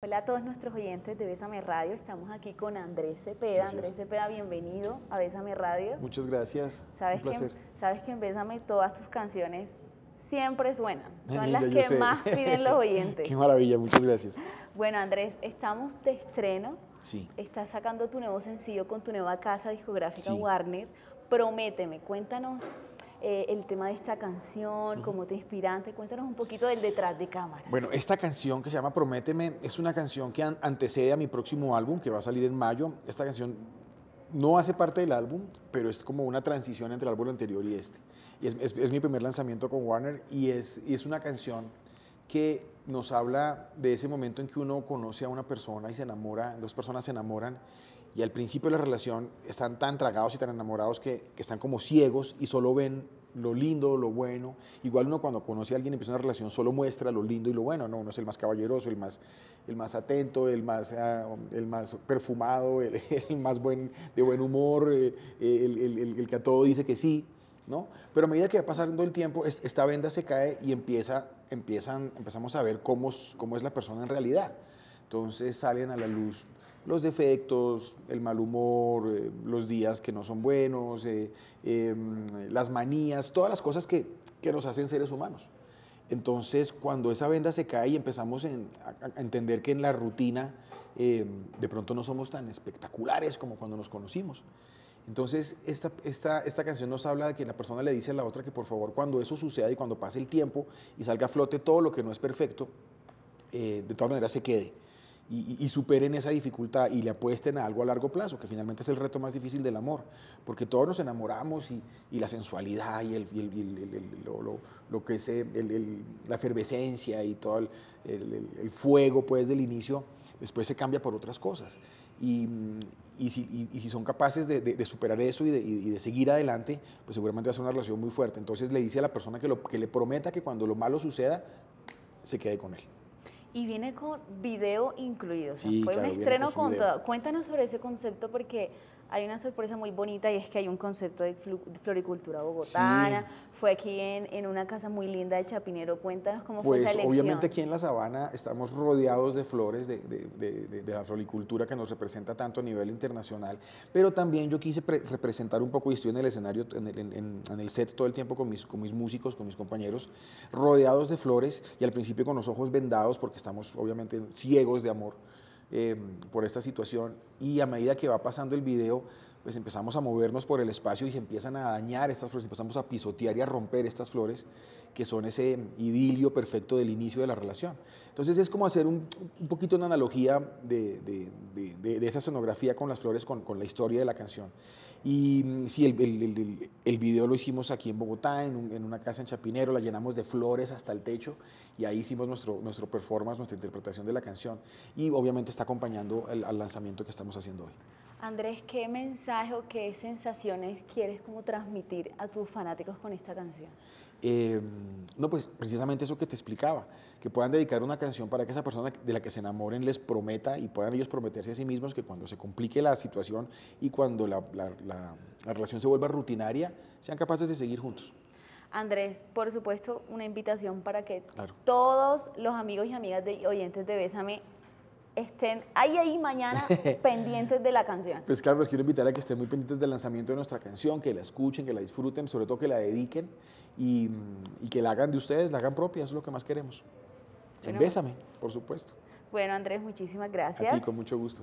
Hola a todos nuestros oyentes de Bésame Radio, estamos aquí con Andrés Cepeda. Andrés Cepeda, bienvenido a Bésame Radio. Muchas gracias. Sabes, Un que, sabes que en Bésame todas tus canciones siempre suenan, son las que más piden los oyentes. Qué maravilla, muchas gracias. Bueno Andrés, estamos de estreno, sí. estás sacando tu nuevo sencillo con tu nueva casa discográfica Warner, Prométeme, cuéntanos eh, el tema de esta canción, cómo te inspiraste. Cuéntanos un poquito del detrás de cámara. Bueno, esta canción que se llama Prométeme es una canción que antecede a mi próximo álbum que va a salir en mayo. Esta canción no hace parte del álbum, pero es como una transición entre el álbum anterior y este. Y es, mi primer lanzamiento con Warner y es, y es una canción que nos habla de ese momento en que uno conoce a una persona y se enamora, dos personas se enamoran y al principio de la relación están tan tragados y tan enamorados que, están como ciegos y solo ven lo lindo, lo bueno. Igual uno cuando conoce a alguien y empieza una relación solo muestra lo lindo y lo bueno, ¿no? Uno es el más caballeroso, el más, el más atento, el más, ah, el más perfumado, el, más buen, de buen humor, eh, el, el que a todo dice que sí. Pero a medida que va pasando el tiempo, esta venda se cae y empieza, empezamos a ver cómo, es la persona en realidad. Entonces salen a la luz los defectos, el mal humor, eh, los días que no son buenos, eh, em, las manías, todas las cosas que, nos hacen seres humanos. Entonces, cuando esa venda se cae y empezamos a, entender que en la rutina em, de pronto no somos tan espectaculares como cuando nos conocimos, entonces, esta, esta, canción nos habla de que la persona le dice a la otra que por favor cuando eso suceda y cuando pase el tiempo y salga a flote todo lo que no es perfecto, eh, de todas maneras se quede y, superen esa dificultad y le apuesten a algo a largo plazo, que finalmente es el reto más difícil del amor, porque todos nos enamoramos y, la sensualidad y, el, lo, que es eh, la efervescencia y todo el, fuego pues del inicio, después se cambia por otras cosas. Y, si, son capaces de, superar eso y de, seguir adelante, pues seguramente va a ser una relación muy fuerte. Entonces le dice a la persona que, lo, que le prometa que cuando lo malo suceda, se quede con él y viene con video incluido. O sea, fue un estreno con todo. Cuéntanos sobre ese concepto porque hay una sorpresa muy bonita y es que hay un concepto de floricultura bogotana. Fue aquí en, una casa muy linda de Chapinero. Cuéntanos cómo fue pues, esa elección. Obviamente aquí en La Sabana estamos rodeados de flores, de, la floricultura que nos representa tanto a nivel internacional, pero también yo quise representar un poco, y estoy en el escenario, en el, set todo el tiempo con mis, con mis músicos, con mis compañeros, rodeados de flores y al principio con los ojos vendados porque estamos obviamente ciegos de amor Em, por esta situación y a medida que va pasando el video, pues empezamos a movernos por el espacio y se empiezan a dañar estas flores, empezamos a pisotear y a romper estas flores que son ese idilio perfecto del inicio de la relación. Entonces es como hacer un, poquito una analogía de, de, esa escenografía con las flores, con, la historia de la canción. Y mm, sí, el, video lo hicimos aquí en Bogotá, en, una casa en Chapinero, la llenamos de flores hasta el techo y ahí hicimos nuestro, nuestro performance, nuestra interpretación de la canción y obviamente está acompañando al lanzamiento que estamos haciendo hoy. Andrés, ¿qué mensaje o qué sensaciones quieres como transmitir a tus fanáticos con esta canción? Em, no, pues precisamente eso que te explicaba, que puedan dedicar una canción para que esa persona de la que se enamoren les prometa y puedan ellos prometerse a sí mismos que cuando se complique la situación y cuando la, relación se vuelva rutinaria, sean capaces de seguir juntos. Andrés, por supuesto, una invitación para que todos los amigos y amigas de oyentes de Bésame estén ahí, ahí mañana pendientes de la canción. Pues claro, les quiero invitar a que estén muy pendientes del lanzamiento de nuestra canción, que la escuchen, que la disfruten, sobre todo que la dediquen y, mm, que la hagan de ustedes, la hagan propia, eso es lo que más queremos. Bueno, por supuesto. Bueno, Andrés, muchísimas gracias. Aquí, con mucho gusto.